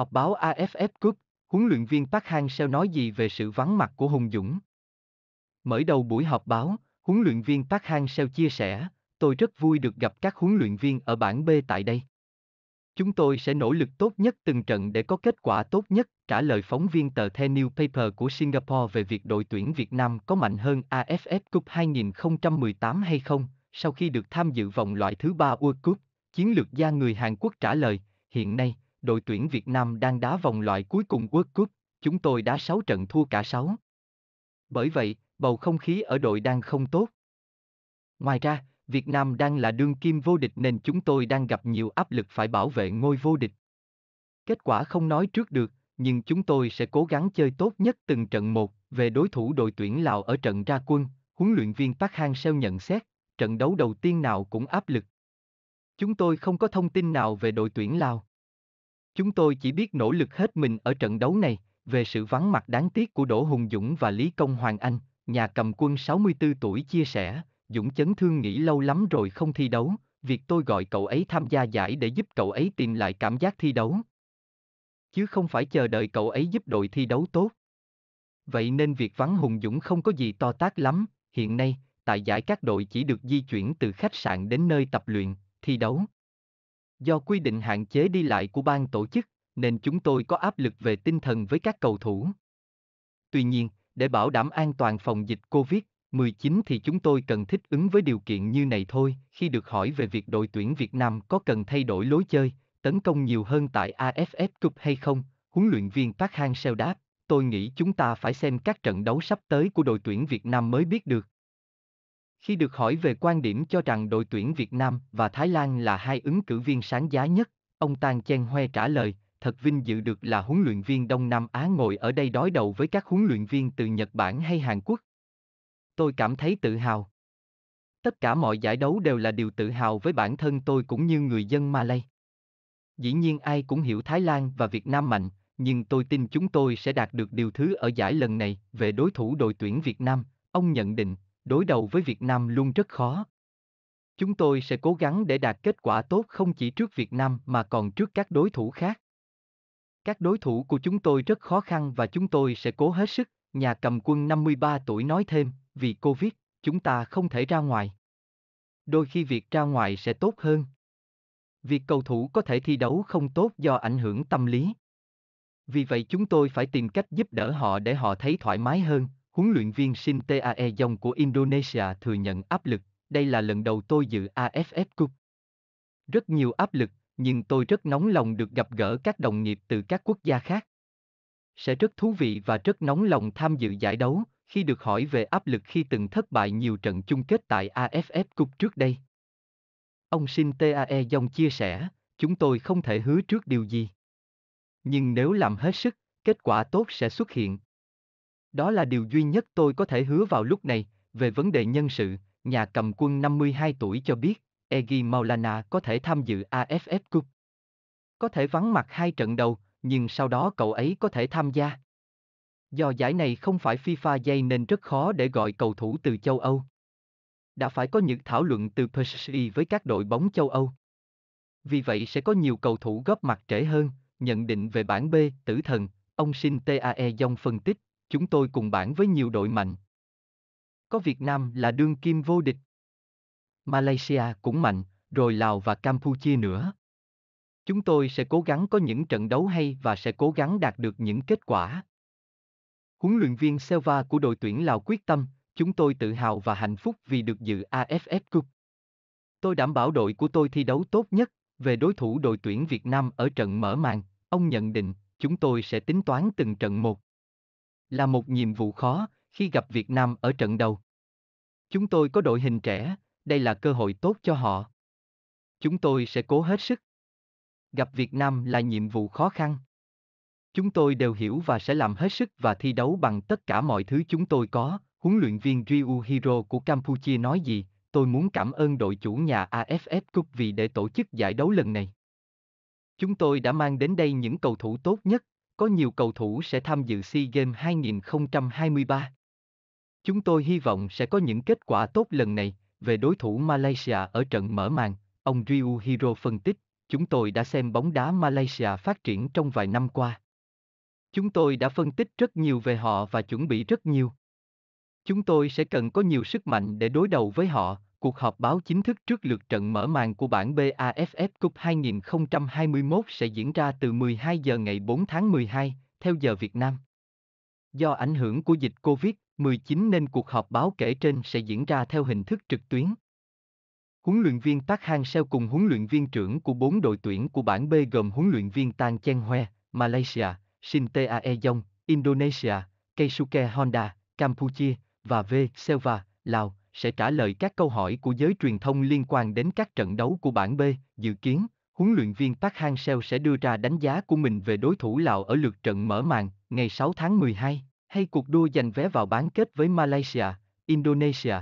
Họp báo AFF Cup, huấn luyện viên Park Hang-seo nói gì về sự vắng mặt của Hùng Dũng? Mở đầu buổi họp báo, huấn luyện viên Park Hang-seo chia sẻ, tôi rất vui được gặp các huấn luyện viên ở bảng B tại đây. Chúng tôi sẽ nỗ lực tốt nhất từng trận để có kết quả tốt nhất, trả lời phóng viên tờ The New Paper của Singapore về việc đội tuyển Việt Nam có mạnh hơn AFF Cup 2018 hay không, sau khi được tham dự vòng loại thứ ba World Cup, chiến lược gia người Hàn Quốc trả lời, hiện nay, đội tuyển Việt Nam đang đá vòng loại cuối cùng World Cup, chúng tôi đã 6 trận thua cả 6. Bởi vậy, bầu không khí ở đội đang không tốt. Ngoài ra, Việt Nam đang là đương kim vô địch nên chúng tôi đang gặp nhiều áp lực phải bảo vệ ngôi vô địch. Kết quả không nói trước được, nhưng chúng tôi sẽ cố gắng chơi tốt nhất từng trận một. Về đối thủ đội tuyển Lào ở trận ra quân, huấn luyện viên Park Hang-seo nhận xét, trận đấu đầu tiên nào cũng áp lực. Chúng tôi không có thông tin nào về đội tuyển Lào. Chúng tôi chỉ biết nỗ lực hết mình ở trận đấu này, về sự vắng mặt đáng tiếc của Đỗ Hùng Dũng và Lý Công Hoàng Anh, nhà cầm quân 64 tuổi chia sẻ, Dũng chấn thương nghỉ lâu lắm rồi không thi đấu, việc tôi gọi cậu ấy tham gia giải để giúp cậu ấy tìm lại cảm giác thi đấu. Chứ không phải chờ đợi cậu ấy giúp đội thi đấu tốt. Vậy nên việc vắng Hùng Dũng không có gì to tác lắm, hiện nay, tại giải các đội chỉ được di chuyển từ khách sạn đến nơi tập luyện, thi đấu. Do quy định hạn chế đi lại của ban tổ chức, nên chúng tôi có áp lực về tinh thần với các cầu thủ. Tuy nhiên, để bảo đảm an toàn phòng dịch COVID-19 thì chúng tôi cần thích ứng với điều kiện như này thôi. Khi được hỏi về việc đội tuyển Việt Nam có cần thay đổi lối chơi, tấn công nhiều hơn tại AFF Cup hay không, huấn luyện viên Park Hang-seo đáp, tôi nghĩ chúng ta phải xem các trận đấu sắp tới của đội tuyển Việt Nam mới biết được. Khi được hỏi về quan điểm cho rằng đội tuyển Việt Nam và Thái Lan là hai ứng cử viên sáng giá nhất, ông Tan Chen Hoe trả lời, thật vinh dự được là huấn luyện viên Đông Nam Á ngồi ở đây đối đầu với các huấn luyện viên từ Nhật Bản hay Hàn Quốc. Tôi cảm thấy tự hào. Tất cả mọi giải đấu đều là điều tự hào với bản thân tôi cũng như người dân Malay. Dĩ nhiên ai cũng hiểu Thái Lan và Việt Nam mạnh, nhưng tôi tin chúng tôi sẽ đạt được điều thứ ở giải lần này về đối thủ đội tuyển Việt Nam, ông nhận định, đối đầu với Việt Nam luôn rất khó. Chúng tôi sẽ cố gắng để đạt kết quả tốt không chỉ trước Việt Nam mà còn trước các đối thủ khác. Các đối thủ của chúng tôi rất khó khăn và chúng tôi sẽ cố hết sức, nhà cầm quân 53 tuổi nói thêm, vì Covid, chúng ta không thể ra ngoài. Đôi khi việc ra ngoài sẽ tốt hơn. Việc cầu thủ có thể thi đấu không tốt do ảnh hưởng tâm lý. Vì vậy chúng tôi phải tìm cách giúp đỡ họ để họ thấy thoải mái hơn, huấn luyện viên Shin Tae Yong của Indonesia thừa nhận áp lực, đây là lần đầu tôi dự AFF Cup. Rất nhiều áp lực, nhưng tôi rất nóng lòng được gặp gỡ các đồng nghiệp từ các quốc gia khác. Sẽ rất thú vị và rất nóng lòng tham dự giải đấu, khi được hỏi về áp lực khi từng thất bại nhiều trận chung kết tại AFF Cup trước đây. Ông Shin Tae Yong chia sẻ, chúng tôi không thể hứa trước điều gì. Nhưng nếu làm hết sức, kết quả tốt sẽ xuất hiện. Đó là điều duy nhất tôi có thể hứa vào lúc này, về vấn đề nhân sự, nhà cầm quân 52 tuổi cho biết, Egi Maulana có thể tham dự AFF Cup. Có thể vắng mặt hai trận đầu, nhưng sau đó cậu ấy có thể tham gia. Do giải này không phải FIFA dây nên rất khó để gọi cầu thủ từ châu Âu. Đã phải có những thảo luận từ PSG với các đội bóng châu Âu. Vì vậy sẽ có nhiều cầu thủ góp mặt trễ hơn, nhận định về bảng B, tử thần, ông Shin TAE Dông phân tích, chúng tôi cùng bảng với nhiều đội mạnh. Có Việt Nam là đương kim vô địch. Malaysia cũng mạnh, rồi Lào và Campuchia nữa. Chúng tôi sẽ cố gắng có những trận đấu hay và sẽ cố gắng đạt được những kết quả. Huấn luyện viên Selva của đội tuyển Lào quyết tâm, chúng tôi tự hào và hạnh phúc vì được dự AFF Cup. Tôi đảm bảo đội của tôi thi đấu tốt nhất, về đối thủ đội tuyển Việt Nam ở trận mở màn, ông nhận định, chúng tôi sẽ tính toán từng trận một là một nhiệm vụ khó khi gặp Việt Nam ở trận đầu. Chúng tôi có đội hình trẻ, đây là cơ hội tốt cho họ. Chúng tôi sẽ cố hết sức. Gặp Việt Nam là nhiệm vụ khó khăn. Chúng tôi đều hiểu và sẽ làm hết sức và thi đấu bằng tất cả mọi thứ chúng tôi có, huấn luyện viên Ryu Hiro của Campuchia nói gì, tôi muốn cảm ơn đội chủ nhà AFF Cup vì để tổ chức giải đấu lần này. Chúng tôi đã mang đến đây những cầu thủ tốt nhất, có nhiều cầu thủ sẽ tham dự SEA Games 2023. Chúng tôi hy vọng sẽ có những kết quả tốt lần này, về đối thủ Malaysia ở trận mở màn, ông Ryu Hiro phân tích, chúng tôi đã xem bóng đá Malaysia phát triển trong vài năm qua. Chúng tôi đã phân tích rất nhiều về họ và chuẩn bị rất nhiều. Chúng tôi sẽ cần có nhiều sức mạnh để đối đầu với họ, cuộc họp báo chính thức trước lượt trận mở màn của bảng BAFF Cup 2021 sẽ diễn ra từ 12 giờ ngày 4 tháng 12, theo giờ Việt Nam. Do ảnh hưởng của dịch Covid-19 nên cuộc họp báo kể trên sẽ diễn ra theo hình thức trực tuyến. Huấn luyện viên Park Hang-seo cùng huấn luyện viên trưởng của 4 đội tuyển của bảng B gồm huấn luyện viên Tan Chen Hue, Malaysia, Shin Tae Yong, Indonesia, Keisuke Honda, Campuchia và V. Selva, Lào, sẽ trả lời các câu hỏi của giới truyền thông liên quan đến các trận đấu của bảng B. Dự kiến, huấn luyện viên Park Hang-seo sẽ đưa ra đánh giá của mình về đối thủ Lào ở lượt trận mở màn ngày 6 tháng 12, hay cuộc đua giành vé vào bán kết với Malaysia, Indonesia.